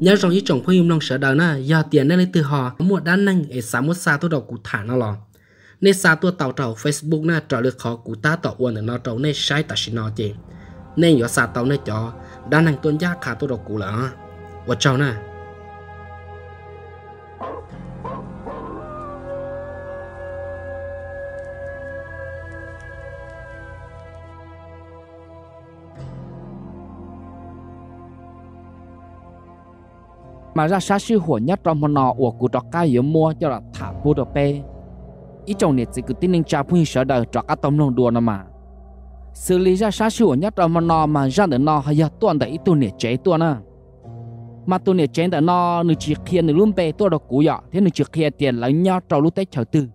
nhớ rằng ý chồng phơi im lòng sợ đời na giờ tiền nên lấy từ họ mua đan năng ở xã mua xa tôi đầu cụ thả nó lò nên xa tôi tàu tàu facebook na trả lời khó cụ ta tàu uẩn ở nó tàu nên sai ta xin nó chị nên giờ xa tàu nên cho đan năng tuân giá khả tôi đầu cụ là và chào na mà ra sát sư hổ nhất trong một nọ của cụ trọ ca yếu mua cho là thả bù đồ bê ý chồng này chỉ cứ tin nên cha phụ sở đời trọ cá tâm lòng đùa nó mà xử lý ra sát sư hổ nhất trong một nọ mà ra được nọ hay giờ tuần đấy tu nhiệt chế tuần à mà tu nhiệt chế tại nọ nữ chỉ kia nữ luôn bê tu đồ cũ dọ thế nữ chỉ kia tiền lấy nhau trong lúc tết chờ tư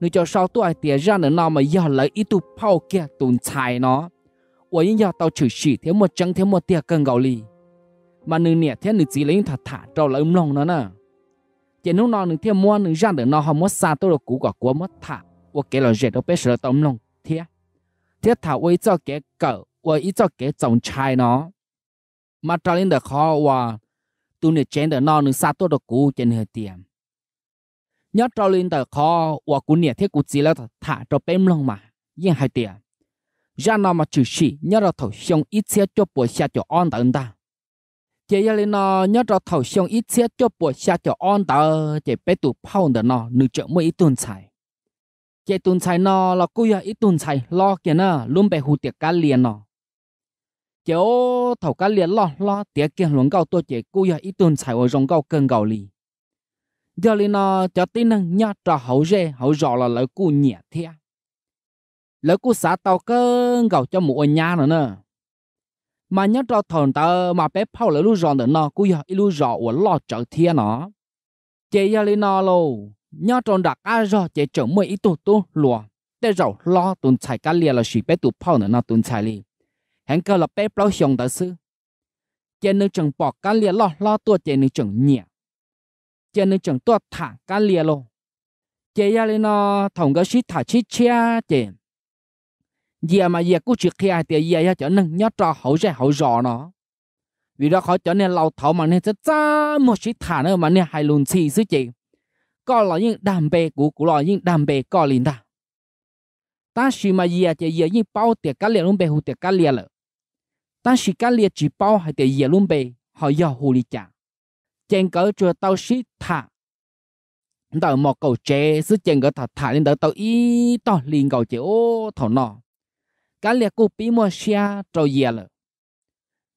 nữ cho sau tuần tiền ra được nọ mà giờ lấy ý tu phao kia tuần xài nó tao thế thế một một tiền cần 我因要到处去，天么整天么地更高哩。mà nữ nè thế nữ chỉ lấy thả thả trâu là ấm lòng nó nè chỉ lúc nào nữ thế mua nữ ra được nó họ mất xa tôi được cũ quả của mất thả và kể là dệt đâu biết sợ tấm lòng thế thế thả với cho kẻ cỡ với ít cho kẻ chồng trai nó mà cho lên được khó và tôi nữ chén được nó nữ xa tôi được cũ trên hơi tiền nhớ cho lên được khó và cũ nè thế cũ chỉ là thả cho bém lòng mà nhưng hơi tiền ra nó mà chửi sĩ nhớ là thầu xong ít xe cho bồi xe cho an tận ta chế ya lên nó nhớ cho thầu xong ít xe cho bộ xa cho on tờ chế bé tụ phong đó nó nữ trợ mới ít tuần xài chế tuần xài nó là cô ya ít tuần xài lo kia nó luôn bé hù tiệc cá liền nó chế ô thầu cá liền lo lo tiệc kia luôn cao tôi chế cô ya ít tuần xài ở rong cao cơn gạo lì giờ lên nó cho tin năng nhớ cho hậu rê hậu rõ là lợi cô nhẹ thế lợi cô xả tàu cơn gạo cho một nhà nữa nữa mà nhớ cho thằng ta mà bé phao lại lu rò nữa nó cứ giờ lu rò của lo chợ thiên nó chế giờ lên nó luôn nhớ cho đặt cá rò chế trở mới ít tu tu lúa, để rầu lo tuần chạy cá lia là chỉ bé tu phao nữa nó tuần chạy đi, hẹn cơ là bé phao xong đó sư chế nữ chồng bỏ cá lia lo lo tu chế nữ chồng nhẹ chế nữ chồng tua thả cá lia luôn, chế giờ lên nó thằng cái shit thả shit chia chế giờ mà giờ cứ chuyện kia thì giờ cho nên nhớ trò hậu ra hậu rõ nó vì đó khỏi cho nên lâu thấu mà nên sẽ ra một chiếc thả nữa mà nên hay luôn xì chứ chị có là những đam bê của của là những đam bê có liền ta ta chỉ mà giờ thì giờ những bao tiền cá liền luôn bê hụt tiền cá liền lợ ta chỉ cá liền chỉ bao hay tiền giờ luôn bê họ giờ hụt đi chả trên cỡ chưa tao xí thả đợi một cầu chế sức trên cỡ thả thả lên đỡ tao ý to liền cầu chế ô thảo nọ cái liệt cụ bị mua xe trâu dìa lợ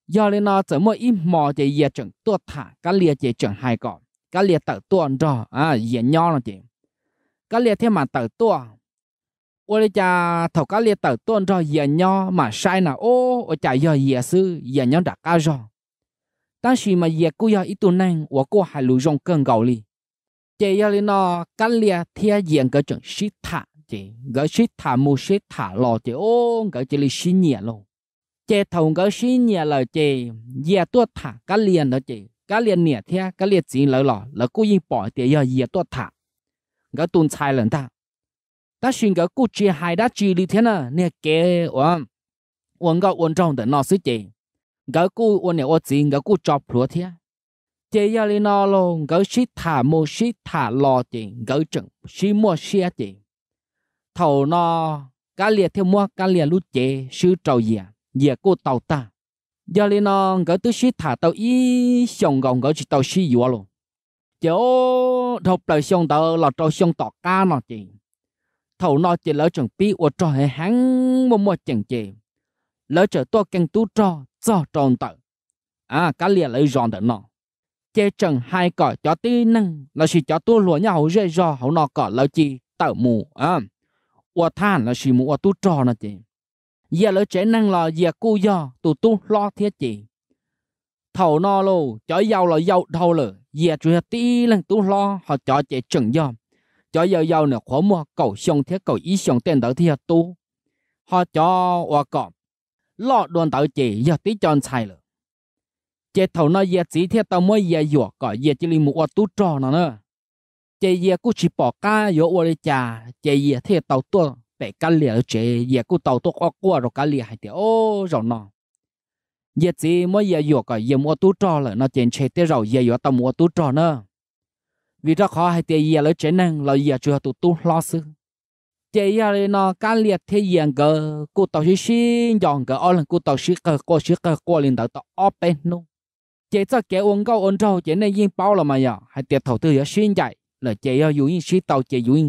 giờ lên nó chỉ mua ít mò chỉ dìa chuẩn tua thả cái liệt chỉ chuẩn hai cọ cái liệt tự tua rò à dìa nho nó chỉ cái liệt thế mà tự tua ôi cha thầu cái liệt tự tua rò dìa nho mà sai nào ô ôi cha do dìa sư dìa nho đã cao rồi ta chỉ mà dìa cô do ít tuần năng của cô hài lũ rong cơn gầu li chỉ do lên nó cái liệt thiên diện cái chuẩn shit thả chị gỡ xí thả mua xí thả lò chị ô gỡ chị li xí nhẹ luôn chị thầu gỡ xí nhẹ là chị dìa tuột thả cá liền đó chị cá liền nhẹ thế cá liền chỉ lỡ lò lỡ cô yên bỏ tiền giờ dìa tuột thả gỡ tuôn sai lần ta ta xin gỡ cô chị hai đã chị li thế nè nè kệ ôm ôm gỡ ôm trong để nó xí chị gỡ cô ôm nè ôm chị gỡ cô chọc lúa thế chị giờ li nó luôn gỡ xí thả mua xí thả lò chị gỡ chừng xí mua shit chị thầu nó cá liệt theo mua cá liệt lút chế sư trầu dìa dìa cô tàu ta do lên nó gỡ tứ sĩ thả tàu y xong gồng gỡ chỉ tàu sĩ dùa luôn chỗ thọc đời xong tàu là trâu xong tọt cá nó chị thầu nó chỉ lỡ chuẩn bị ô trò hệ hắn mua mua chẳng chị lỡ trở to càng tú trò cho tròn tàu à cá liệt lấy giòn đợt nó chế trần hai cỏ cho tí năng là chỉ cho tôi lúa nhau rơi rò hậu nó cỏ lỡ chi tàu mù à than là là tu tu chị, giờ giờ trẻ năng cô lo thiết chị thầu no lô chó giàu là giàu thầu lờ giờ chuyện tí lần tú lo họ cho trẻ chừng do chó giàu giàu nữa khó mua cầu xong thiết cầu ý xong tiền đỡ thiết tú họ cho hoa cọ, lo đoàn tàu chị giờ tí chọn sai lờ chị thầu no giờ chỉ thiết tao mới giờ dọa cọ giờ chỉ li mua tu trò nó nữa chế gì cũng chỉ bỏ cá yếu ở đây chả chế gì thì tàu tua bể cá lìa chế gì cũng tàu tua qua qua rồi cá lìa hai thì ô rồi nó giờ gì mới giờ yếu cả giờ mua tú trò là nó chén chế tới rồi giờ yếu tàu mua tú trò nữa vì đó khó hai thì giờ lấy chế năng là giờ chưa tụ tú lo sư chế giờ này nó cá lìa thì giờ cơ cú tàu xí xí dọn cơ ở lần cô tàu xí cơ cô xí cơ cô liền tàu tàu open luôn chế cho kẻ uống câu uống trâu chế này yên bao là mà giờ hai tiệt thầu tư giờ xin chạy là chị ở dưới xí tàu chị dưới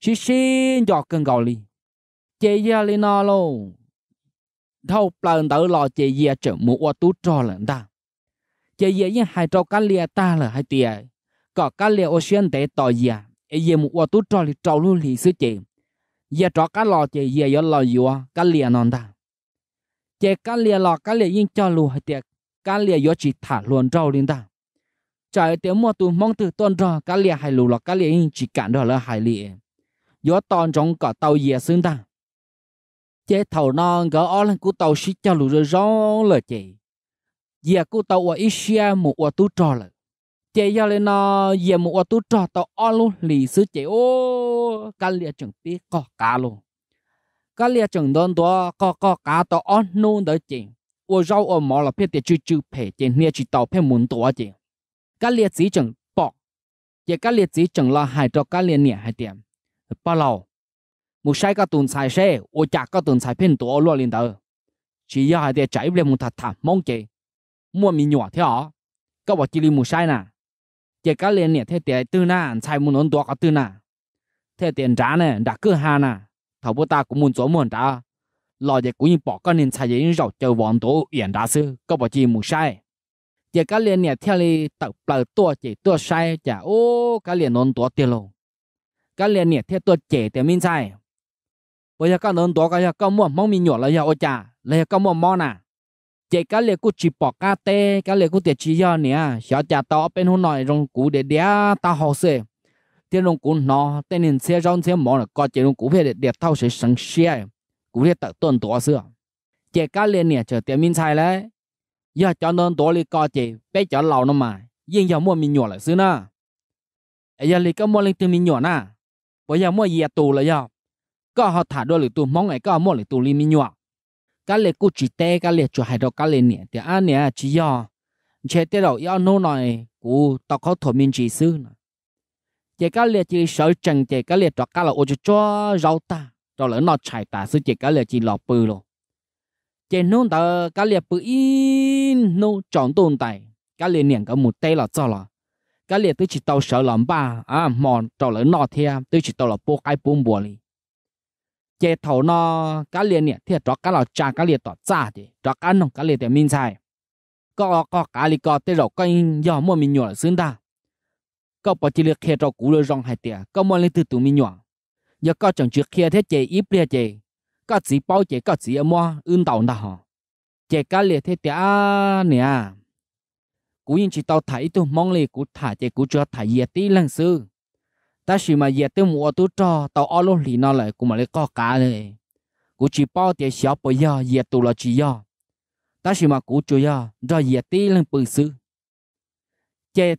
xí xí cho cơn gò li chị ra li nó luôn thâu lần tới lo chị ra chợ mua ô tú trò lần ta chị ra những hai trâu cá lia ta là hai tia có cá lia ô xuyên tế tò ra ấy mũ ô tú trò li trâu luôn thì sứ chị giờ trò cá lo chị giờ giờ lò dùa cá lia non ta chị cá lia lo cá lia những cho luôn hai tia cá lia gió chỉ thả luôn trâu lên ta trái tiếng mua tu mong từ tuần rồi cá lìa hải lù là cá lìa chỉ cản đó là hải lìa gió tòn trong cả tàu dìa xương ta chế thầu non gỡ ó lên cú tàu xí cho lù rồi rõ là chị dìa của tàu ở Asia một ở tu trò là chế cho lên nó dìa một ở tu trò tàu ó luôn lì xứ chị ô cá lìa chẳng biết có cá luôn cá lìa chẳng đơn đó có có cá tàu ó nôn đó chị ô rau ở mỏ là phía tiệt chư chư phải chị nia chỉ tàu phải muốn tỏ chị các liệt sĩ chẳng bỏ các liệt sĩ chẳng là hại cho các liền nhẹ hại tiệm bao lâu một sai các tuần sai xe ô chả các tuần sai phiên tổ lo liền tờ chỉ do hại tiệm chạy lên một thật thảm mong chị mua mì nhỏ thế hả bảo chỉ li một sai nè các liền nhẹ thế tiệm tư na sai muốn nón đua cả tư na thế tiền trả nè đã cứ hà nè thầu bố ta cũng muốn chỗ muốn trả lo gì cũng bỏ các nên sai gì rồi chờ vòn tổ yển đã sư các bảo chỉ một sai chỉ cá liền nè theo đi tập bờ tua chỉ tua sai chả ô cá liền nón tua tiêu lô cá liền nè theo tua chỉ tiền minh sai bây giờ cá nón tua cá giờ cá mua mong mình nhỏ là giờ ô cha là giờ cá mua món à chỉ cá liền cũng chỉ bỏ cá tê cá liền cũng tiền chỉ giờ nè sợ chả tao bên hôm nay rong cú để đĩa tao học sẽ tiền rong cú nó tên nên xe rong xe mỏ là có chỉ rong cú phải để để tao sẽ sáng xe cú để tập tuần tua xưa chỉ cá liền nè chờ tiền minh sai đấy giờ cho nên tổ li co chị bé cho lâu nó mà riêng giờ mua mình nhỏ lại xứ na giờ li cái mua lên tiền mình nhỏ na bây giờ mua gì tù là giờ có họ thả đôi li tù mong ngày có mua li tù li mình nhỏ cái li cú chỉ té cái li cho hai đầu cái li nè thì anh nè chỉ giờ chỉ tế đầu yêu nô này cú tao có thổi mình chỉ xứ nè chế cái li chỉ sợ chừng chế cái li trọ cái là ô cho cho rau ta rồi lỡ nó chạy ta xứ chỉ cái li chỉ lọp bự rồi chỉ nông ta cá liệt bự in nông chọn tồn tại cá liệt niệm có một tay là cho là cá liệt tôi chỉ tàu sợ lắm ba à mòn tàu lớn nọ thì tôi chỉ tàu là bố cái bún bò đi chế thầu nọ cá liệt niệm thì trò cá là cha cá liệt tỏ cha thì trò cá nông cá liệt thì minh sai có có cá liệt có tới rồi có do mua mình nhỏ xứng ta có bỏ chỉ liệt khe trò cú rồi rong hai tiệt có mua lên từ tụ mình nhỏ giờ có chẳng trước khe thế chế ít bia chế các chỉ bao chỉ các chỉ mua ưng đầu nào hả các liệt thế tiếc nè cú yên tao thấy tôi mong lì cú thả chỉ cho thả nhiệt tí lần sư ta chỉ mà nhiệt mua tôi cho tao ở lô lì lại cú mà có cá này cú chỉ bao tiền xóa bây giờ nhiệt tôi chỉ ta chỉ mà cú chơi giờ rồi nhiệt tí lần bự sư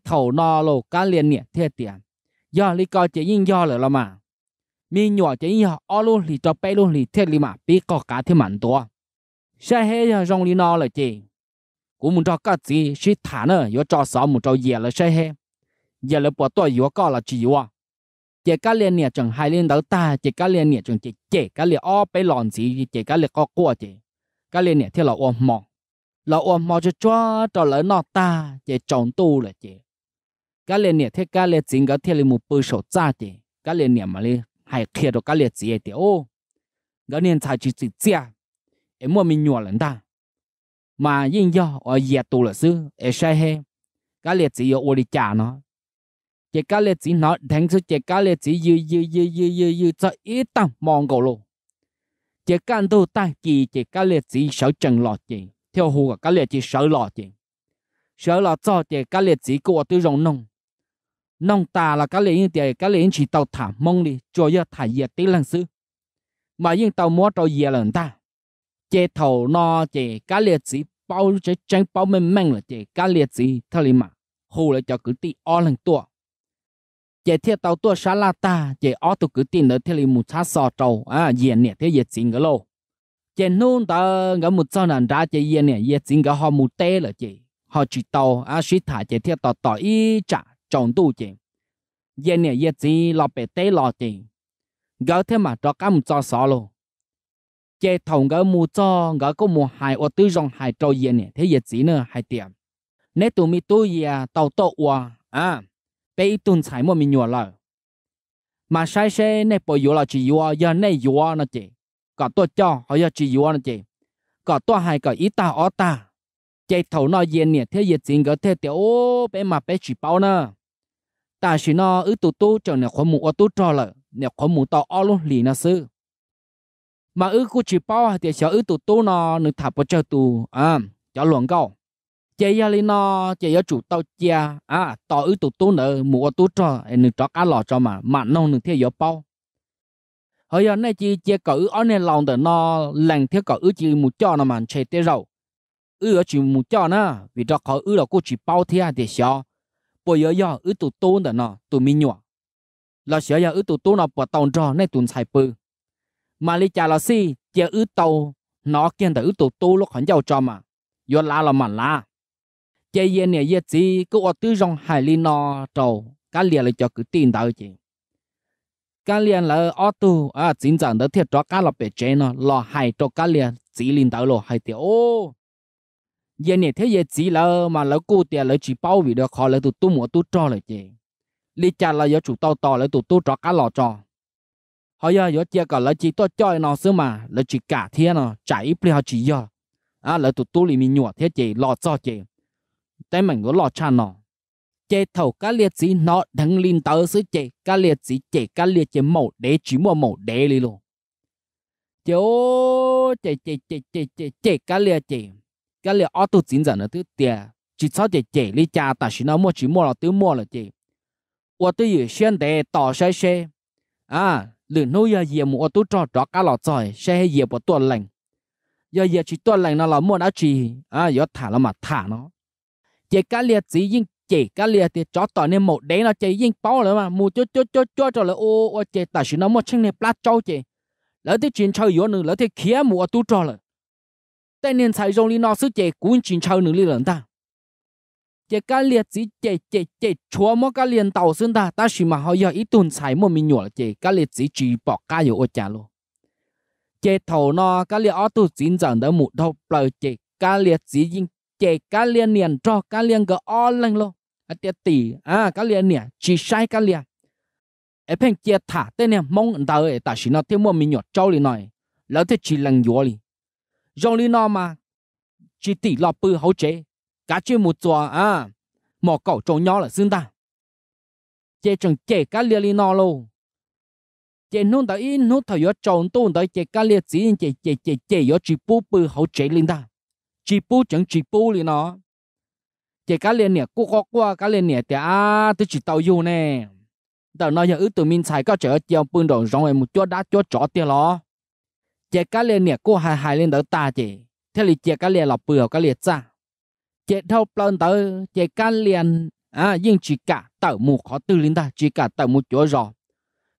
thầu nó lô cá liền thế tiếc do lý co chỉ yên do lại mà mi nhỏ chỉ nhỏ ở luôn thì cho bé luôn thì thiết li mà biết có cả thế mạnh to xe hết giờ rong li nó là chị cũng muốn cho cái gì sẽ thả nữa yo cho sáu muốn cho giờ là xe hết giờ là bỏ tôi yo có là chỉ wa chỉ cái liền nè chẳng hai liền đầu ta chỉ cái liền nè chẳng chỉ chỉ cái liền ở bé lòn gì chỉ cái liền có qua chị cái liền nè thiết là ôm mò là ôm mò cho cho cho lỡ nọ ta chỉ chọn tu là chị cái liền nè thiết cái liền chính cái thiết là một bữa sổ cha chị cái liền nè mà liền hay kia đó cái liệt gì thì ô cái nên chỉ chỉ chia em mua mình nhỏ lần ta mà yên do ở nhà tù là sư ở sai he cái liệt gì ở ô đi trả nó chỉ cái liệt gì nó thành sự chỉ cái liệt gì dư dư dư dư dư dư cho ít tăng mong cầu luôn chỉ cái đồ ta kỳ chỉ cái liệt gì sợ chân lọt gì theo hồ cái liệt gì sợ lọt gì sợ lọt cho chỉ cái liệt gì của tôi rồng nông nông ta là cái liền thì cái liền chỉ tàu thả mong đi cho giờ thả giờ tí lần xứ mà nhưng tàu mua tàu giờ lần ta chế thầu nó chế cái liệt sĩ bao chế tranh bao mình mình là chế cái liệt sĩ thà mà hồ là cho cứ tí o lần tua chế thiết tàu tua xá la ta chế o tụ cứ tin nữa thì liền một sát sò tàu à yên nè thế yên chính cái lô chế nôn ta cái một sao nản ra chế yên nè yên chính cái họ một tê là chế họ chỉ tàu à suy thả chế thiết tàu tàu ít trả trọng tu chỉ giờ này giờ chỉ lo bể tế lo chỉ gỡ thế mà cho các cho xó luôn chế thùng gỡ mua cho gỡ có mua hai ô tư rong hai trâu giờ này thế giờ chỉ nữa hai tiệm nếu tụi mi tôi giờ tàu tàu qua à bây tuần sai mà mình nhua rồi mà sai xe này bỏ yếu là chỉ yếu giờ này yếu nó chỉ cả tôi cho họ giờ chỉ yếu nó chỉ cả tôi hay cả ít ta ó ta chạy thầu nó yên nè thế giờ chính có thể tiểu bé mà bé chỉ bao nữa ta chỉ nó ứ tụ tu cho nè khó mù ở tu cho là nè khó mù tao ở luôn lì nó sư mà ứ cú chỉ bao thì sợ ứ tụ tu nó nửa thả bỏ cho tu à cho luận câu chế gia li nó chế gia chủ tàu chia à tao ứ tụ tu nè mù ở tu cho nửa cho cá lò cho mà mà nông nửa theo gió bao hồi giờ này chỉ chế cỡ ở nè lòng để nó lành theo cỡ ứ chỉ mù cho nó mà chế tế rầu ứ ở chỉ mù cho nó vì đó khó ứ là cú chỉ bao thế thì sợ bộ giờ giờ ứ tụ tôn đó nọ tụ mi nhọ là sợ giờ ứ tụ tôn nọ bộ tàu trò nên tụn xài bự mà lý cha là si giờ ứ tàu nọ kiên tới ứ tụ tu lúc hắn giàu cho mà do la là mà la, chơi giờ nè giờ gì cứ ở tư rong hải li nọ trầu cá liền là cho cứ tin tới chứ, cá liền là ở tu à chính chẳng tới thiệt cho cá là bể chế nó lo hải cho cá liền chỉ liền tới lo hải tiểu ô giờ này thế giờ chỉ là mà lỡ cô tiền lỡ chỉ bao vì được họ lỡ tụt tu mua tu cho lỡ chị lý cha là do chủ tàu tàu lỡ tụt tu cho cá lò cho họ giờ do chia cả lỡ chỉ to cho nó xứ mà lỡ chỉ cả thiên nó chạy ít họ chỉ giờ, à lỡ tụt tu lì mình nhọ thế chị lò cho chị tay mình có lò cha nó chế thầu cá liệt sĩ nó thằng linh tớ xứ chế cá liệt sĩ chế cá liệt chế mẫu để chỉ mua mẫu để đi luôn chế ô chế chế chế chế chế cá liệt chế cái là ô tô chính dẫn là thứ tiền chỉ sau chỉ chỉ lý cha ta xin nó mua chỉ mua là thứ mua là chỉ ô tô dự xuyên để tỏ xe xe à lửa nô giờ giờ mua ô tô trò trò cá lọ trời xe hay giờ bỏ tuần lành giờ giờ chỉ tuần lành nó là mua đã chỉ à giờ thả nó mà thả nó chỉ cái liệt chỉ nhưng chỉ cái liệt thì cho tỏ nên một đấy nó chỉ nhưng bao rồi mà mua cho cho cho cho cho là ô ô chỉ ta xin nó mua chân này plat cho chỉ lỡ thì chuyển chơi yếu nữa lỡ thì khía mua ô tô trò rồi 但年才容易闹事节，官军超能力人的。一个例子，节节节，全部个连导生的，但是嘛好要一顿菜莫名了，这个例子举报加油我家咯。这头呢，个例二度增长的木头不这个例子应这个例年着个例个二零咯，啊点地啊个例年只晒个例，一片接塔，但呢蒙到的，但是呢天莫名了，照理呢，老天只能药哩。rong li no mà chỉ tỷ lọ bự hậu chế cá chưa một chùa à mỏ cẩu trồng nhỏ là xương ta chế chẳng chế cá lia li no luôn chế nôn tới in nốt thời yếu tròn tuôn tới chế cá lia chỉ chế chế chế chế yếu chỉ bù bự hậu chế linh ta chỉ bù chẳng chỉ bù li nó chế cá lia nè cố khó qua cá lia nè thì à tôi chỉ tàu yêu nè tàu nói giờ ước tụi mình xài có chở chiều đồ rong một chỗ đá chỗ chó tiền lo chế cá liền nè cô hài hài lên tới ta chị thế là chế cá liền lọc bừa cá liền ra chế thâu plon tới chế cá liền à nhưng chỉ cả tẩu mù khó tư linh ta chỉ cả tẩu mù chúa rõ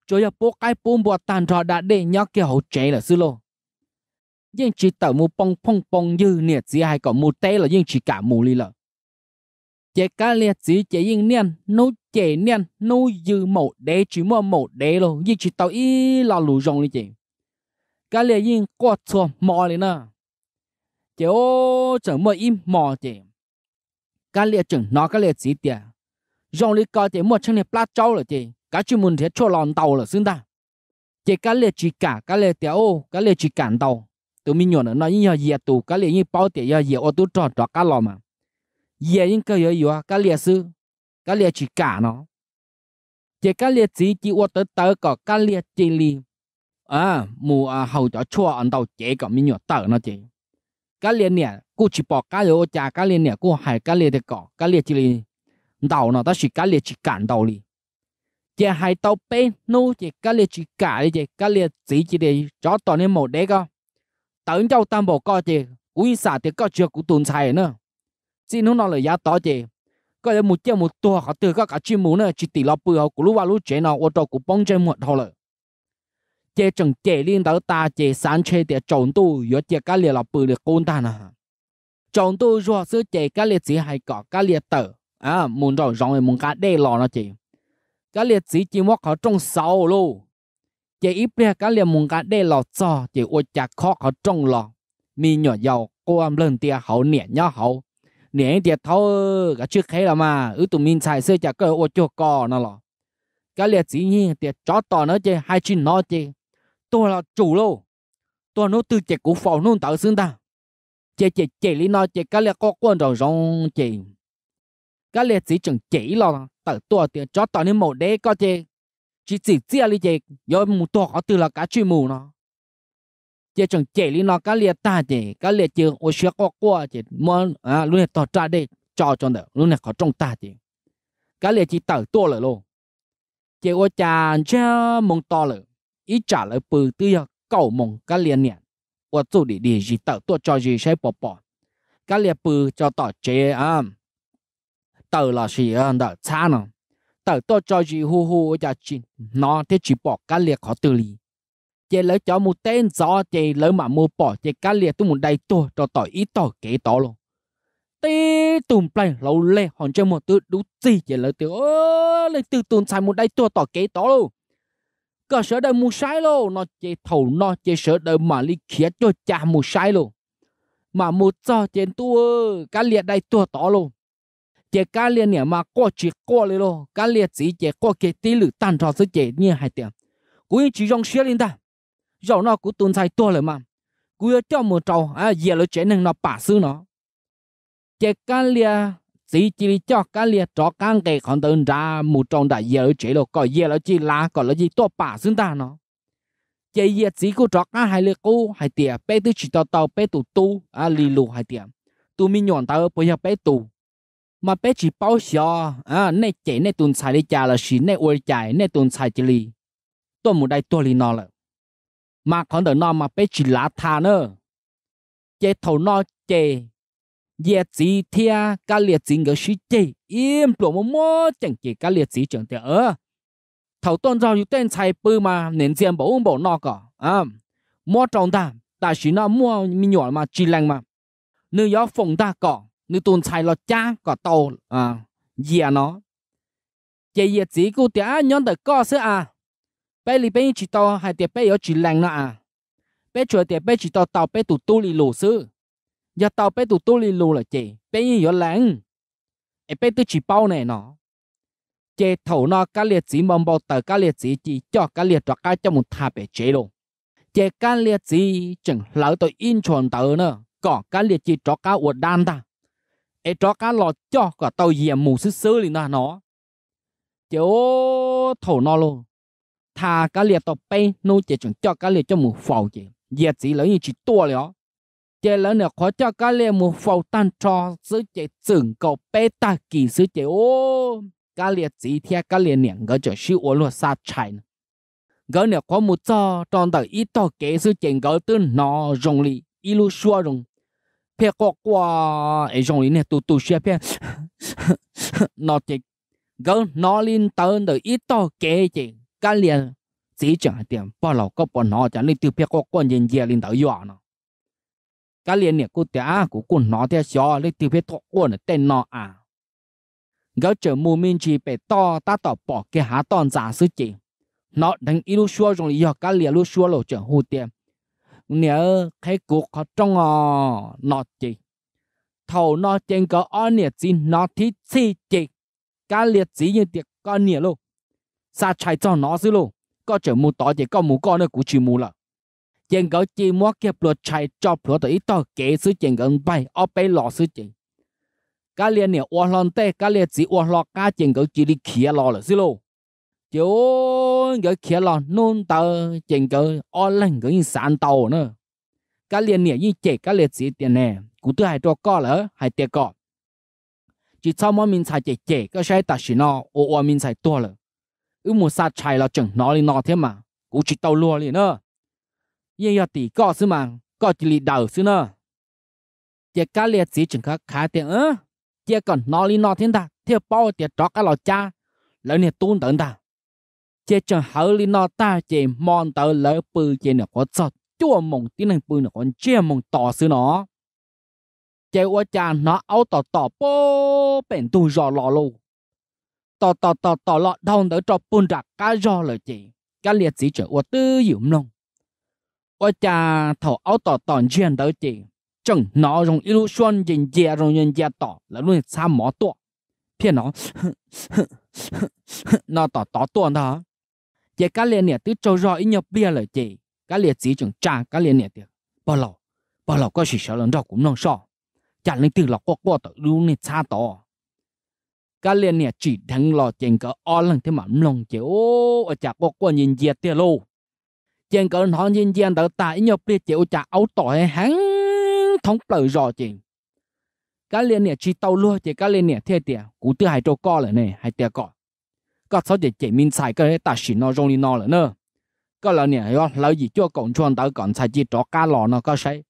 chúa giờ bố cái bố bùa tàn rõ đã để nhớ kia hậu chế là sư lô nhưng chỉ tẩu mù bông bông bông như nè chỉ hay có mù té là nhưng chỉ cả mù li lợ chế cá liền chỉ chế nhưng niên nô chế niên nô dư mẫu đế chỉ mua mẫu đế lô nhưng chỉ tẩu y là lù rong đi chị cái lệ yên có chùa mò lên nè chỉ ô chẳng mơ im mò chỉ cái lệ chẳng nó cái lệ gì tiệt dòng lý có chỉ mua chân này plát trâu rồi chỉ cái chú muốn thế cho lòn tàu là xứng ta chỉ cái lệ chỉ cả cái lệ tiệt ô cái lệ chỉ cản tàu tụi mình nhọn nó như giờ tụ cái lệ như bao tiệt giờ giờ ô tụ trò trò cá lò mà giờ những cái giờ giờ cái lệ sư cái lệ chỉ cả nó chỉ cái lệ chỉ chỉ ô tớ tớ có cái lệ chỉ liền à mù à hầu cho chua ăn đầu chế cả mi nhỏ tờ nó chế cá liền nè cô chỉ bỏ cái lô cha cá liền nè cô hại cá liền thì cỏ cá liền chỉ liền đầu nó ta chỉ cá liền chỉ cản đầu đi chỉ hai tàu bé nô chỉ cá liền chỉ cả chỉ cá liền chỉ chỉ để cho toàn nên một đấy cơ tới đâu tam bộ co chỉ quý xả thì có chưa cũng tồn tại nữa chỉ nó nó là giá to chỉ có một chiếc một tua họ từ các cả chim mù nữa chỉ tỷ lọ bự họ cũng lúc vào lúc chế nó ô tô cũng bong chơi muộn thôi rồi chế trần chế liên đó ta chế sáng chế để trọng tu yo chế cá liệt là bự liệt công ta nà trọng tu rồi sư chế cá liệt chỉ hay có cá liệt tờ à muốn rồi rồi muốn cá đê lò nó chế cá liệt chỉ chỉ mất họ trong sáu lô chế ít bia cá liệt muốn cá đê lò cho chế ôi chả khó họ trong lò mi nhỏ giàu cô âm lên tia hậu nhẹ nhó hậu nhẹ tia thâu cả trước hết mà ứ tụi mình xài sư chả cơ ôi chỗ cò nó lò cá liệt chỉ nhiên tia chó to nó chế hai chín nó chế tôi là chủ lô tôi nói từ chị của phò nôn tạo xương ta chị chị chị lý nói chị cái liệt có quân rồi rong chị cái liệt chỉ chẳng chỉ lo tự tôi tiền cho tao nên một đế có chị chỉ chỉ chia lý chị do một tổ có từ là cá truy mù nó chị chẳng chỉ lý nói cái liệt ta chị cái liệt chưa ô xưa có qua chị muốn à luôn này tao trả đi cho cho được luôn này có trong ta chị cái liệt chỉ tự tôi là luôn chị ô chàng chưa mong to rồi ít trả lời bự tư cầu mong các liền niệm ở chỗ đi đi gì tờ tôi cho gì sẽ bỏ bỏ các liền bự cho tỏ chế à tờ là gì à tờ xa nó tờ tôi cho gì hu hu cho chị nó thế chỉ bỏ các liền khó tự lý chế lấy cho một tên gió chế lấy mà mua bỏ chế các liền tôi muốn đầy tôi cho tỏ ít tỏ kế tỏ luôn tê tùm play lâu lê hòn chơi một tư đủ gì chế lấy từ ô lấy từ tùm xài một đầy tôi tỏ kế tỏ luôn cơ sở đời mù sai lô nó chế thầu nó chế sở đời mà lý khía cho cha mù sai lô mà mù cho trên tua cá liệt đây tua tỏ lô chế cá liệt nè mà có chỉ có lê lô cá liệt chỉ chế có cái tí lử tàn trò sự chế như hai tiền cũng chỉ trong xe lên ta dầu nó cũng tồn tại tua rồi mà cũng cho một trâu à giờ là chế nên nó bả sư nó chế cá liệt sĩ chỉ cho cá liệt cho căng cái còn tên ra một trong đại giờ chế lo có giờ là chỉ là có là gì to bả xứng ta nó chế giờ chỉ có cho cá hai lệ cô hai tiệt bé tư chỉ tao tao bé tụ tu à lì lù hai tiệt tu mi nhọn tao bây giờ bé tụ mà bé chỉ bao giờ à này chế này tuần sai đi chả là xí này uôi chạy này tuần sai chỉ lì tôi một đại tôi lì nó là mà còn đợi nó mà bé chỉ là thà nữa chế thầu nó chế 也只听个列子个世界，因不么么整个个列子整的呃，头端着有点菜杯嘛，人家不不那个啊，么长大，但是那么米鸟嘛，质量嘛，你要放大个，你端菜了家个到啊，也呢，这也只个点样的告诉啊，别里边知道还得别要质量了啊，别觉得别知道到别都都里老师。giờ tao bé tụ tu li lù là chị bé như giờ lắng em bé tư chỉ bao này nọ, chị thầu nó cá liệt chỉ mong bao tờ cá liệt chỉ chỉ cho cá liệt cho cái cho một thà bé chế luôn chế cá liệt chỉ chẳng lỡ tôi in chuẩn tờ nữa có cá liệt chỉ cho cá uột đan ta em cho cá lọ cho cả tàu dìem mù xứ xứ liền là nó chế ô thầu nó luôn thà cá liệt tàu bé nô chị chẳng cho cá liệt cho mù phò chị, giờ chỉ lấy như chỉ tua liền chế lỡ nữa khó cho cá lê một phẩu tan cho sứ chế trưởng cầu bê ta kỳ sứ chế ô cá lê chỉ theo cá lê niệm gỡ cho siêu ô lô sa chạy gỡ nữa có một cho tròn tờ ít to kế sứ chế gỡ tư nó rồng lì ít lu xua rồng phía có qua ấy rồng lì này tụ tụ xe phía nó chế gỡ nó lên tờ tờ ít to kế chế cá lê chỉ chẳng tiệm bao lâu có bọn nó chẳng lên tiêu phía có quan nhân gì lên tờ dọa nó cái liền này cô ta à, cô nó theo gió lấy tiêu biết thọ uẩn tên nó à gấu chờ mù minh chỉ bị to ta tỏ bỏ cái há toàn giả sư chỉ nó đánh ít lúc xua rồi giờ cái liền lúc xua lộ chờ hù tiệm nếu cái cuộc họ trong ngò nó chỉ thầu nó trên cái on nè chỉ nó thì chỉ chỉ cái liền chỉ như tiệc con nè luôn sa chạy cho nó xí luôn có chờ mù tỏ thì có mù con nữa cũng chỉ mù là chàng gấu chi mua kẹp lụa chạy cho lụa tới ít tao kế sư chàng gần bay ở bay lọ sư chàng cá liền nè ô lon tê cá liền chỉ ô lọ cá chàng gấu chỉ đi khía lọ là xí lô chứ gấu khía lọ nôn tờ chàng gấu ô lần gấu sàn tàu nữa cá liền nè như chạy cá liền chỉ tiền nè cụ tư hai trò co là hai tiền co chỉ sau mỗi mình xài chạy chạy cái xe ta xí nó ô ô mình xài to là. ư một sa chạy là chẳng nói đi nó thế mà cụ chỉ tàu lùa liền nữa yên yo tỷ có sư mà có chỉ lì đầu sư nữa chỉ cá liệt sĩ chừng khác khá tiền ớ chỉ còn nó li nó thiên ta theo pao tiền trót cái lò cha lỡ nè tuôn tận ta chỉ chờ hở li nó ta chỉ mòn tờ lỡ bự chỉ nè có sọt chua mông tin hành bự nè còn chia mông tỏ sư nó chỉ qua cha nó áo tỏ tỏ bố bền tu rò lò lù tỏ tỏ tỏ tỏ lọ đau đỡ cho bùn rạc cá rò lời chi, cá liệt sĩ trở qua tư dùm lòng có cha thọ áo tỏ tỏ chuyện đó chị chẳng nó dùng illusion nhìn dè dùng nhìn dè tỏ là luôn xa mỏ phiền nó nó tỏ tỏ tọ đó liền nè tứ trâu rọi nhập bia lời chị cá liền chỉ chẳng cha cá liền nè tiệt bao lâu bao lâu có sự sợ lần cũng non sợ chả nên từ lọ qua qua tỏ luôn nè xa tỏ liền nè chỉ thằng lọ chèn cả o lần thế mà lòng chị ở chả qua qua nhìn dè tiệt luôn chàng cỡ nó nhìn chàng đỡ tại nhập đi chịu chả ấu tỏi hắn thống tử rõ chàng cá liền nè chi tàu luôn chỉ cá liền nè thế tiệt cú tư hai trâu co lại nè hai tiệt cọ có sao chỉ chỉ mình xài cái ta xỉ nó rong đi nó lại nữa có là nè hiểu lỡ gì cho cổng chuan tới cổng xài chỉ trọ cá lò nó có sai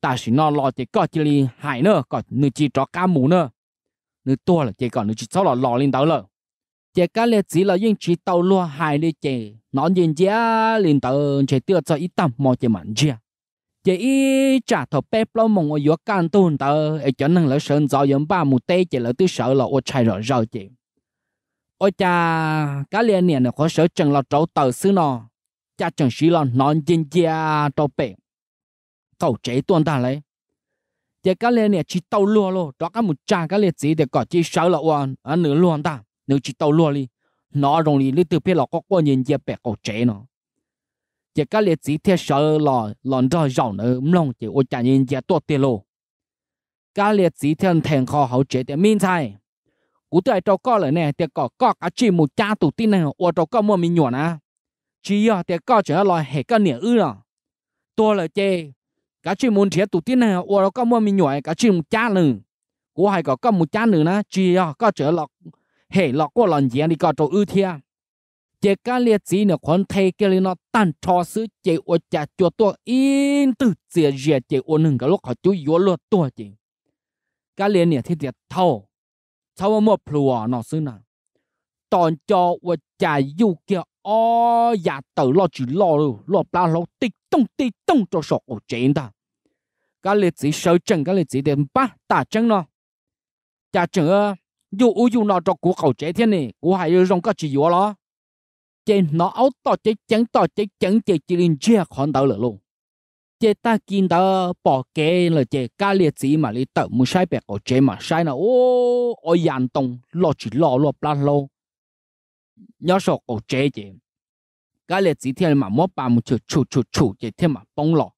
ta xỉ nó lò chỉ có chỉ li hại nữa có nữ chỉ trọ cá mù nữa nữ tua là chỉ còn nữ chỉ sáu lò lò lên tới rồi chỉ cá lệ chỉ là những chỉ tàu lúa hai lệ chỉ nó nhìn giá liền tờ chỉ tiêu cho ít tầm mò chỉ mạnh chia chỉ ít trả thọ bé plau mong ở giữa căn tuần tờ ở chỗ năng là sơn gió giống ba mù tê chỉ là tư sợ là ô chạy rồi rồi chỉ ôi cha cá lệ nè nó có sợ chừng là trâu tờ xứ nó cha chẳng xí là nó nhìn giá tàu bé cậu chế tuần ta lấy chỉ cái lệ nè chỉ tàu lúa lo đó cá một cha cái lệ chỉ để có chỉ sợ là oan ở nửa luôn ta nếu chỉ tàu lúa đi nó rồng đi lấy từ phía lọ có qua nhìn dễ bẹt cổ trẻ nó chỉ các liệt sĩ theo sợ lò lòn cho rộng nữa mông chỉ ô chạy nhìn dễ tốt tiền lô các liệt sĩ theo thành kho hậu trẻ để minh sai cú tới trâu co lại nè thì có có cả chỉ một cha tụ tin này ô trâu co mua mình nhọn à chỉ à, thì có chỉ là hệ cái nẻ ư rồi tôi là chê cả chỉ muốn thiệt tụ tin này ô trâu co mua mình nhọn cả chỉ một cha nữa cú hay có có một cha nữa nè chỉ à, có chỉ là hệ lọ có lần gì anh đi có chỗ ư thia à? chế cá liệt gì nữa còn thay cái lên nó tan cho sự chế ô cha cho tôi in từ chế gì chế ô nâng cái lúc họ chú yếu luật tôi chứ cá liệt này thì thiệt thâu thâu mà plua nó xứ nào tòn cho ô cha yêu kia ô dạ tự lo chỉ lo luôn lo ba lo tích tông tích tông cho sọ cổ chén ta cá liệt gì sơ chân cá liệt gì đến ba ta chân nó chả chừng dù u dù nó cho cú khẩu chế thế này cú hay rong các chỉ vô lo chế nó áo to chế chẳng to chế chẳng chế chỉ linh chia khoản đầu lửa luôn chế ta kinh đó bỏ kế là chế cá liệt sĩ mà lý tự muốn sai bẹt ở chế mà sai nào ô ô yàn tông lo chỉ lo lo plan lo nhớ sợ ở chế chế cá liệt sĩ thế mà mua ba một chữ chủ chủ chủ chế thế mà bông lo.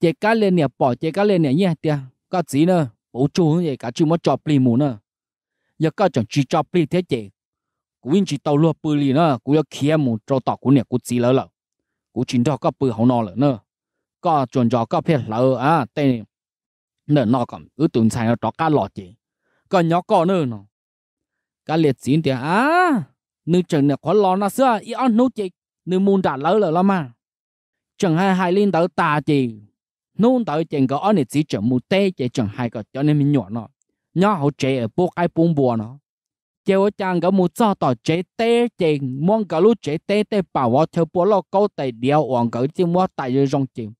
chế cá liệt nè bỏ chế cá liệt nè nhé tia cá gì nữa bố chú vậy cá chú mất chọc lì mù nữa giờ có chẳng chỉ cho bì thế chị cú chỉ tàu lúa bự lì nữa cú giờ kia mù cho tọt cú nè cú chỉ lỡ lỡ cú chỉ cho có bự hậu nọ lỡ nữa có chuẩn cho có phê lỡ à tên nợ nọ còn ứ tuần sai nó cá lọt chị có nhỏ có nữa nó cá liệt chín thì à nữ chừng nè khó lo nó xưa y ăn nấu chị nữ muốn lỡ lỡ lắm mà chẳng hai hai lên tới ta chị nôn tới chừng có ăn thì chỉ chẳng mù tê chị hai có cho nên mình nhỏ nhớ hậu chế ở bốc ai bông bùa nó chế ở chàng cái một cho tỏ chế tê chế mong cái lúc chế tê tê bảo vào theo bố lo câu tài điều hoàng cái chim mua tài rồi rong chim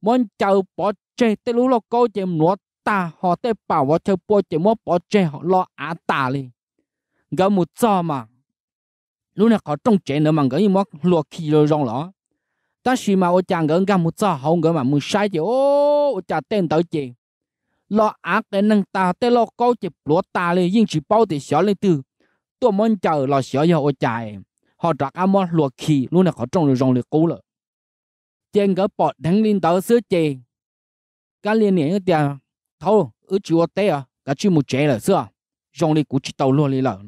mong chờ bỏ chế tê lúc lo câu chim nó ta họ tê bảo vào theo bố chim mua bỏ chế họ lo á ta đi cái một cho mà lúc này họ trong chế nữa mà cái gì mua lo khi rồi rong lỏ ta xì mà ở chàng cái cái một cho không cái mà một sai chứ ô chả tên tới chị lo á cái năng ta tê lo câu chỉ lúa ta lên nhưng chỉ bao thì xóa lên từ tôi muốn chờ lo xóa giờ ở chạy họ đặt cá mò lúa khí luôn là họ trồng rồi rong được cũ rồi trên cái bọt thằng linh tao sữa chè cái liên niệm cái tiền thâu ở chỗ tê à cá à, chỉ một chè là sữa rong đi cũng chỉ tàu luôn đi lợ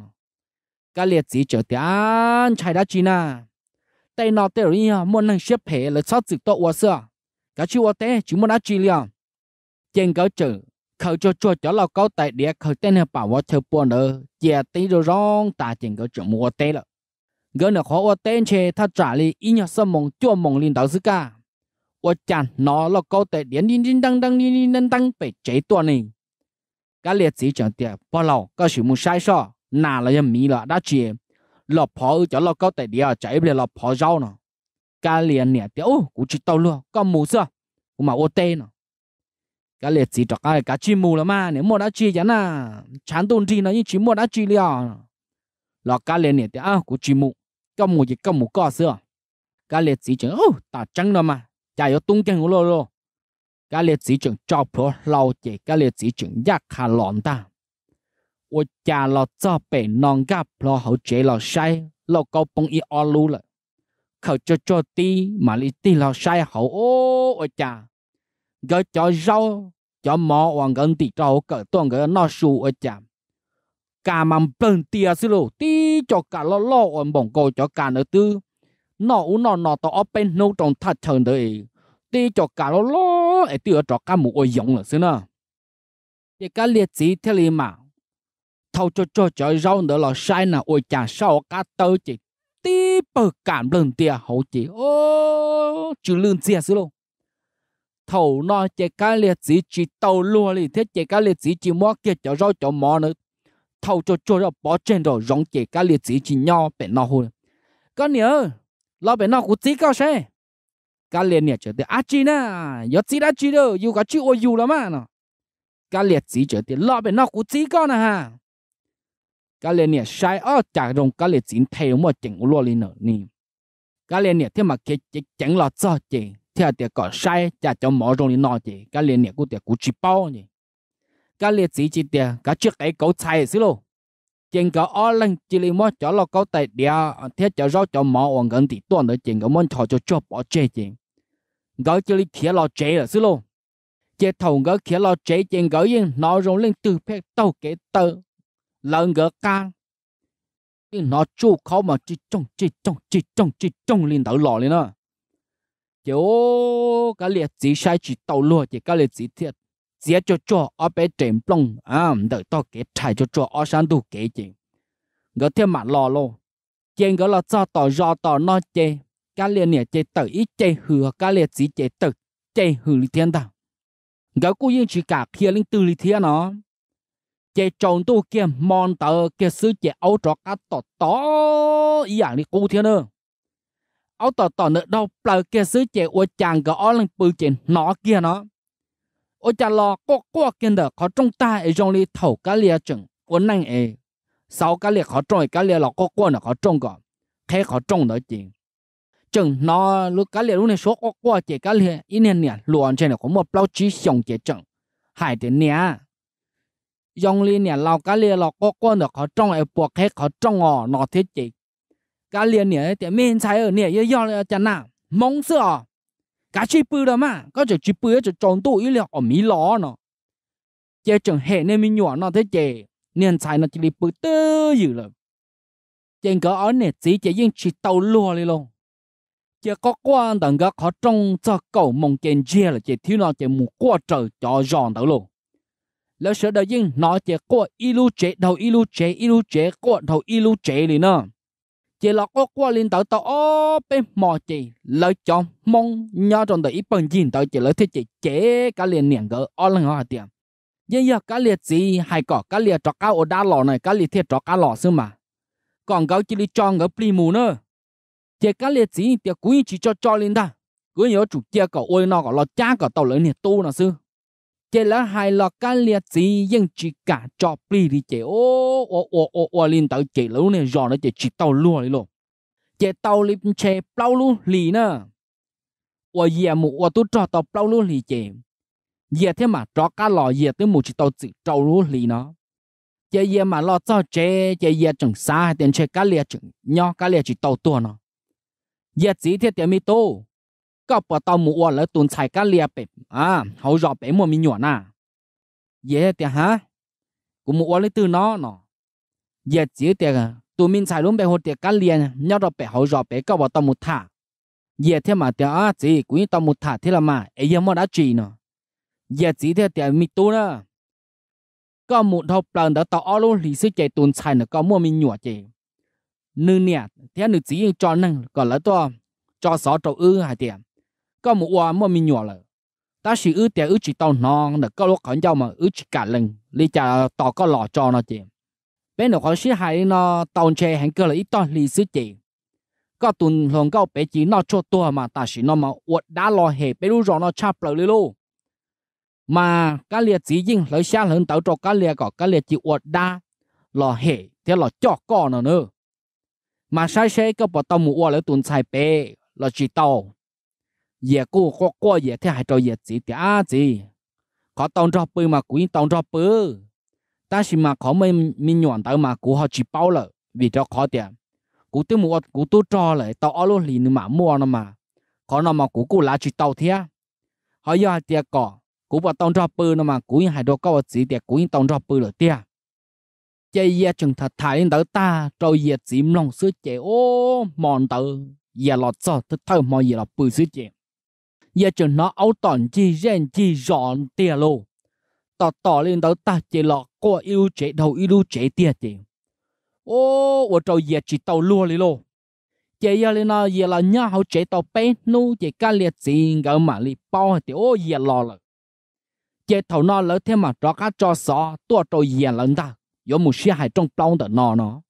cái liệt chỉ chờ tiền chạy đã chín na tay nó tê rồi muốn năng xếp hè là sao chụp tàu sữa cá chỉ ở tê chỉ muốn đã chi liền trên cái chữ khởi cho cho cho là câu tại địa khởi tên là bảo vợ thợ buồn ở giờ tí rồi rong ta chỉnh cái chuyện mua tên lợ gần là khó tên chê ta trả li ý nhớ sơ mong chua mong linh đạo sư ca ở chán nó là câu tại điện đinh đinh đăng đăng đinh đinh đăng đăng bị chế tuần này cái liệt sĩ chẳng tiệt bao lâu có sự muốn sai sót nà là yếm mì là đã chia lọ phó cho lọ câu tại địa chạy về lọ phó rau nè cái liệt nè tiệt ô cũng chỉ tao luôn có mù sơ cũng mà ô tên nè cái liệt gì cho cái cái chim mù là mà nếu mua đã chi chả na chán tuôn chi nó như chim mua đã chi liền lọ cái liệt này thì à của chim mù có mù gì có mù có xưa cái liệt gì chẳng ô ta trắng đó mà chạy ở tung chân của lô lô cái liệt gì chẳng cho pro lâu chỉ cái liệt gì chẳng giác hà lọn ta ô chả lọ cho bể non cá pro hậu chế lọ sai lọ có bông y o lu lại khẩu cho cho ti mà li ti lọ sai hậu ô ô chả giờ cho rau cho mò hoàng gần tỷ trâu cỡ tuần cái nó sù ở chả cả mầm bần tia xí lô tí cho cả lo lo ổn bồng cô cho cả nữa tư nó u nó nó to bên nô trong thật chân đời tí cho cả lo lo ấy tí ở trọ cả mù ôi giống là xí nè thì cả liệt sĩ thế li mà thâu cho cho cho rau nữa là sai nè ôi chả sau cả tơ chỉ tí bờ cảm lần tia hậu chỉ ô chữ lương tia xí lô thầu nó chế cá liệt gì chỉ tàu lúa lì thế chế cá liệt gì chỉ mua kia cho rau cho mò nữa thầu cho cho rau bỏ trên rồi rong chế cá liệt gì chỉ nhau bể nó hôi có nhớ lo bể nó cũng chỉ cao xe cá liệt nhỉ trở tiền á chi na nhớ chỉ đã chi đâu yêu cả chữ ô yêu lắm mà nó cá liệt gì trở tiền lo bể nó cũng chỉ cao nè ha cá liệt nhỉ sai ở chả rong cá liệt gì theo mua chỉnh lúa lì nữa nè cá liệt nhỉ thế mà cái chỉnh lọt cho chỉnh theo tiệt cỏ sai chả cho mỏ trong những nọ chị cái liền nè của tiệt của chỉ bao nhỉ cái liền chỉ chỉ tiệt cái trước cái cấu sai xí lô trên cái ó lên chỉ liền mất cho lo cấu tay đĩa theo cho rau cho mỏ hoàn gần thì tuần nữa trên cái món trò cho cho bỏ chê chị cái chỉ liền kia lo chê là xí lô chế thầu gỡ kia lo chê trên cái yên nó rong lên từ phép tàu kế tờ lợn gỡ can nó chú khó mà chỉ trông chỉ trông chỉ trông chỉ trông liền đỡ lò lên đó kiểu cái liệt chỉ sai chỉ tàu luôn, chỉ cái liệt chỉ thiệt chỉ cho cho ở bên trên plong à đợi to kế chạy cho cho ở sang đủ kế gì ngỡ thêm mặt lo luôn, chén ngỡ là cho tỏ do tỏ nó chê cái liệt nè chê tự ít chê hư, cái liệt chỉ chê tự chê hư lý thiên ta ngỡ cô yên chỉ cả kia linh tư lý thiên nó chê tròn tu kia mòn tờ kia sứ chê áo trọ cá tỏ tỏ ý ảnh đi cô thiên nữa áo tỏ tỏ nữa đâu bà kia sứ chế ô chàng gỡ áo lên bư chế nó kia nó ô chà lo có có kia đỡ khó trông ta ấy trong ly thầu cá lia chừng cuốn năng ấy sau cá lia khó trôi cá lia lo có có nó khó trông gọ thế khó trông đó chị chừng nó lúc cá lia lúc này số có có chế cá lia ít nè nè luôn trên này có một bao chí xong chế chừng hải tiền nè dòng ly nè lao cá lia lo có có nó khó trông ấy buộc thế khó trông ngọ nó thế chị cá liền nè tiệm men sai ở nè yo yo chả nà mong sợ cá chi bự mà có chỗ chi bự chỗ tròn tu ý là ở mỹ nó chế chẳng hệ nên mình nhỏ nó thế chế nên sai nó chỉ đi bự dữ lắm trên cỡ ở nè chỉ chế yên chỉ tàu lùa đi luôn chế có quan tận gác họ trong cho cầu mong trên chia là chế thiếu nó chế mù qua trời cho giòn đó luôn lỡ sợ đầu yên nó chế qua ilu chế đầu ilu chế ilu chế qua đầu ilu chế đi nữa chỉ là có qua liên tới tới bên mò chỉ lấy cho mong nhớ trong tới bằng gì tới chỉ lấy thế chị chế cả liền niệm gỡ ở lần họ tiệm giờ giờ cả liền gì hay có cả liền trọ cao ở đa lò này cả liền thiết trọ cá lò xưa mà còn gấu chỉ đi cho gấu pli mù nữa chỉ cả liền gì thì cuối chỉ cho cho lên ta cứ nhớ chủ kia cậu ôi nó có lo cha cậu tàu lớn nhiệt tu nó xưa chế là hai lọ cá liệt gì nhưng chỉ cả cho pli đi chế ô ô ô ô ô liên tàu chế lâu nè, giò nó chế chỉ tàu lúa đi luôn chế tàu lên chế bao luôn lì nè ô giờ mù ô tu cho tàu bao luôn lì chế giờ thế mà cho cá lò giờ tới mù chỉ tàu chỉ tàu luôn lì nó chế giờ mà lo cho chế chế giờ chẳng xa tiền chế cá liệt chẳng nhỏ cá liệt chỉ tàu tua nó giờ chỉ thế tiền mi tô có bỏ tàu mù ô lỡ tuần chạy cá liệt bẹp à hậu rõ bé mua mi nhỏ nà dễ tiệt hả cũng mua lấy từ nó nó dễ chỉ tiệt tụi mình xài luôn bé hồ tiệt cá liền nhau đó bé hậu rõ bé có bảo tao một thả dễ thế mà tiệt à chỉ cũng tao một thả thế là mà ấy giờ mà đã chỉ nó dễ chứ thế tiệt mi tu nữa có một thâu lần đó tao luôn lý sư chạy tuần xài nữa có mua mi nhỏ chạy nương nè thế nữ chỉ cho năng còn là to cho sáu trâu ư hai tiệm có một quả mua mình nhỏ rồi ta chỉ ư tiền ư chỉ tàu nó được có lúc còn nhau mà ư chỉ cả lần lý trả tàu có lọ cho nó chị bên nó có sĩ hay nó tàu chè hàng cơ là ít tàu lý sư chị có tuần lòng cao bé chỉ nó cho tua mà ta chỉ nó mà uất đá lo hề bé lúc rồi nó chắp lời luôn mà cá liệt chỉ riêng lấy xa lớn tàu cho cá liệt có cá liệt chỉ uất đá lo hề thế là cho con nó nữa mà sai xe có bỏ tàu mù mua lấy tuần xài bé là chỉ tàu 也过过过也天还找也子嗲子，可当着杯嘛，故意当着杯，但是嘛，可没没用到嘛，故好去包了，为着可点，故都冇故都找了，到阿罗里嘛摸了嘛，可那嘛故故拿去倒贴，还有第二个，故把当着杯了嘛，故意还着搞子嗲，故意当着杯了嗲。chơi ye chừng thật thải đỡ ta rồi ye chìm lòng sứ chế ô mòn tờ ye lọt cho thức thơ mò ye lọt bự sứ chế giờ chừng nó ấu tỏn chi gen chi dọn tia lô tỏ tỏ lên đó ta chỉ lọ có yêu chế đầu yêu chế tia chị ô ở trâu giờ chỉ tàu luôn đi lô chế giờ lên nó giờ là nhau hậu chế tàu bé nô chế cá liệt gì ngỡ mà li bao thì ô giờ lo lợ chế thầu nó lỡ thêm mà cho cá cho sọ tua trâu giờ lần ta có một xe hải trong bao đợt nó nó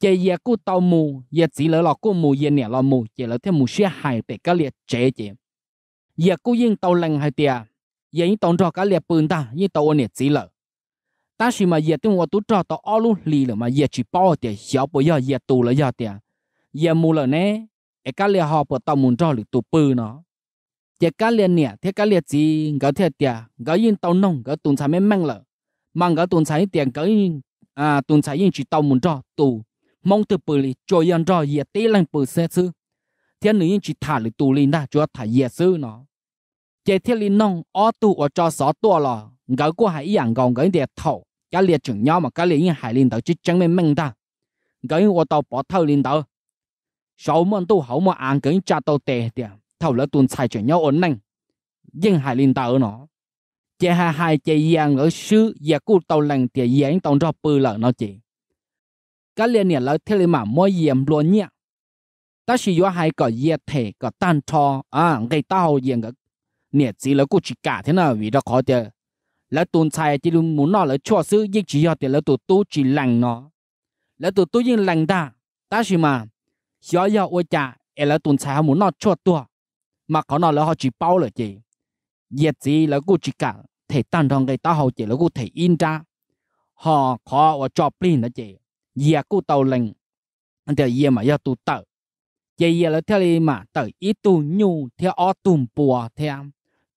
chế giờ cứ tàu mù giờ chỉ lỡ lọ cô mù giờ nè lọ mù chế lỡ thêm một xe hải để cá liệt chế chị giờ cô yên tàu lành hay tiệt giờ những tàu trò cả liệt bùn ta những tàu anh chỉ lợ ta mà giờ tiếng hoa tú trò tàu ô lì lợ mà giờ chỉ bao tiệt giờ bây giờ giờ tù lợ giờ tiệt giờ mù lợ nè cái cá họ bỏ tàu muốn trò lì tù bự nó giờ cá liệt nè thế cá liệt gì gỡ thiệt tiệt gỡ yên tàu nông gỡ tuần sáng mới mang lợ mang gỡ tuần sáng tiền à tuần sáng yên chỉ tàu muốn trò tù mong từ bự lì cho yên trò giờ tê lành bự xe xưa thiên nữ chỉ thả lì tù lì na cho thả yết sư nó chế thiên lì nông ở tu ở cho sáu tua lò gấu của hải yàng gồng gấu để thầu cái liệt trưởng nhau mà cái liệt hải linh đầu chỉ chẳng mấy mình ta gấu ở tàu bỏ thầu linh đầu sáu môn tu hậu mà ăn gấu cha tàu tệ tiền thầu lỡ tuần sai trưởng nhau ổn nành nhưng hải linh đầu nó chế hai hai chế yàng ở sư yà cụ tàu lành tiền yàng tàu cho bự lợ nó chỉ cái liệt này lỡ thiên lì mà mỗi yểm luôn nhẹ 但是有还个液体个蛋炒啊，给到用个日子了过去改天了，味道好点。แล้วตุนชายที่ลุงมุนนอแล้วชั่วซื้อยิ่งจียอดแต่แล้วตัวตู้จีหลังเนาะแล้วตัวตู้ยิ่งหลังได้แต่สิมาเสียยอดว่าจะเอแล้วตุนชายมุนนอชั่วตัวมาเขานอแล้วเขาจีเป้าเลยจีเหยียดจีแล้วกูจีกะเทตันทองไกต้าเขาจีแล้วกูเทอินจ้าหอขอว่าจอบปลิ้นนะจีเหยียกูเตาเล็งอันเดียเหยียมาเยอดตัวเต่า chị giờ là theo đi mà tự ít tu nhu theo ở tùm bùa theo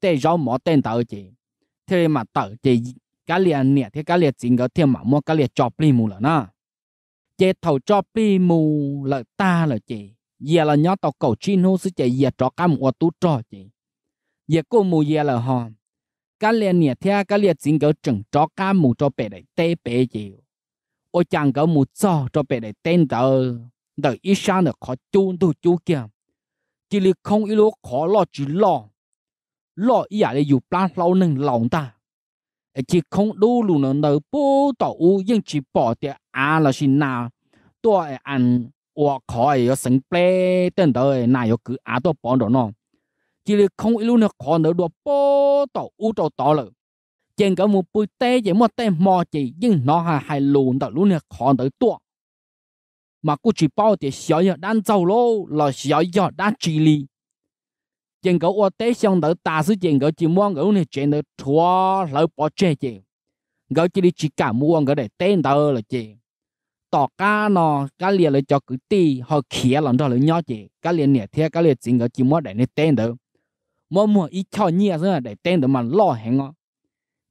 để rau mỏ tên tự chị theo đi mà tự chị cá liền nè theo cá liền chính cái theo mà mua cá liền cho pli mù là na chế thầu cho pli mù là ta là chị giờ là nhớ tàu cầu chín nô sư chị giờ cho cá mua tu cho chị giờ cô mù giờ là hòn cá liền nè theo cá liền chính cái chừng cho cá mù cho bé đấy tê bể chị, ôi chẳng cái mù cho cho bé đấy tên tự đời ít xa nữa khó chôn tu chú kia chỉ là không ít lúc khó lo chỉ lo lo ý là dù plan lâu nâng lòng ta chỉ không đủ luôn nữa đời bố tổ u nhưng chỉ bỏ thì à là xin nào tôi ăn hoặc khó ở sinh ple tên đời này cứ à tôi bỏ đó nó chỉ là không ít lúc nữa khó nữa đồ bố tổ u tổ tổ rồi chẳng cả một bụi tê chỉ một tê mò chỉ nhưng nó hay hay lùn tại lúc này khó tới tua mà cô chỉ bao thì xóa giờ đang giàu lô là xóa giờ đang chỉ lì chuyện cậu ở tế xong đỡ ta sự chuyện cậu chỉ muốn cậu này chuyện đỡ thua lỡ bỏ chê chị cậu chỉ đi chỉ cả mua cậu để tên đỡ là chị tỏ cá nó cá liền là cho cứ tì họ khía lòng đó là nhỏ chị cá liền nhẹ thế cá liền chính cậu chỉ muốn để nên tên đỡ mỗi mùa ít cho nhia ra để tên đỡ mà lo hẹn ngó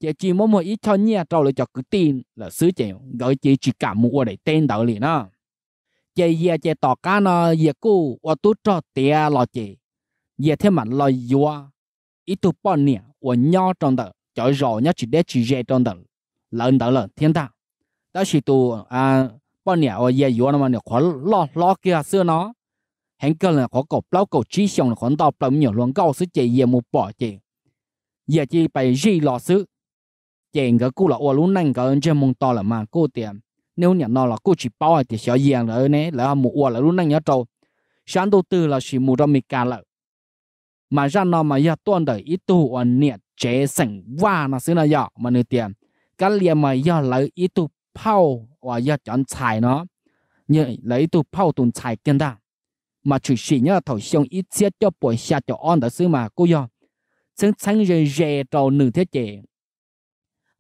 chỉ chỉ mỗi mùa ít cho nhia trâu là cho cứ tin là sứ chị cậu chỉ chỉ cả mua để tên đỡ liền đó chế ye chế tỏ cá nó ye cũ và tu cho tia lo chế ye thêm mặn lo yua ít tu bỏ nè và nhỏ trong đó cho rõ nhá chỉ để chỉ dễ trong đó lớn đó lớn thiên ta đó chỉ tu à bỏ nè và ye yua nó mà nó khó lo lo kia xưa nó hắn kêu là khó cột lâu cột chỉ xong là khó đọc lắm nhiều luôn câu sự chế ye một bỏ chế ye chỉ phải gì lo sự chế cái cũ là ô lúc nãy cái anh chưa to là mà cô tiền nếu nhận nó là cô chỉ bảo ở thì sẽ yên rồi nè là một quả là lúc này nhớ trâu sáng đầu tư là chỉ mua ra mì cả lợi mà ra nó mà giờ tuần đời ít tu ở nè chế sinh va nó xí nó giờ mà nửa tiền cái liền mà giờ lấy ít tu phao và giờ chọn xài nó như lấy tu phao tuần xài kiên ta mà chỉ chỉ nhớ thầu xong ít chết cho buổi xa cho ăn đã xứ mà trâu nửa thế giờ ซึ่งชั้นเรียนเรียนเราหนึ่งเท่าเจ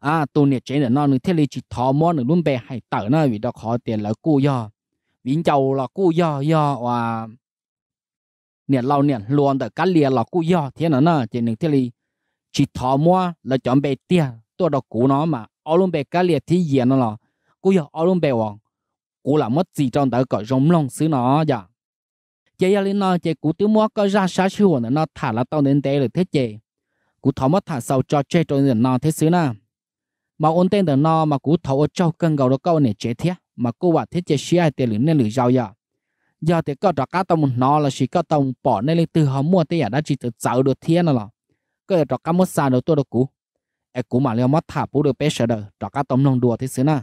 à tụ nè chế là nó nữa thế là chỉ thò mò nữa luôn bè hay tở nó vì đó khó tiền là cú yo, vì châu là cú yo yo và nè lâu nè luôn từ cá lìa là cú yo, thế nó nè chế nè thế là chỉ thò mò là chọn bè tia tôi đó cú nó mà ở luôn bè cá lìa thì gì nó là cú yo ở luôn bè hoàng cú là mất gì trong đó gọi rong long xứ nó dạ chế giờ lên nè chế cú tiêu mua có ra sát chua nó thả là tao đến đây là thế chế cú thò mất thả sau cho chế cho nè thế xứ nào mà ông tên đó nó mà cú thầu châu cân gầu đó câu này chết thế mà cô vợ thế chế xí ai tiền lưỡng nên lưỡng giàu giờ giờ thì có trả cá tông nó là xí có tông bỏ nên lên từ họ mua thế à đã chỉ tự giàu được thiên là cơ trả cá mất xa được tôi được cú ai cú mà leo mất thả bù được bé sợ đời trả cá tông nông đùa thế xứ nào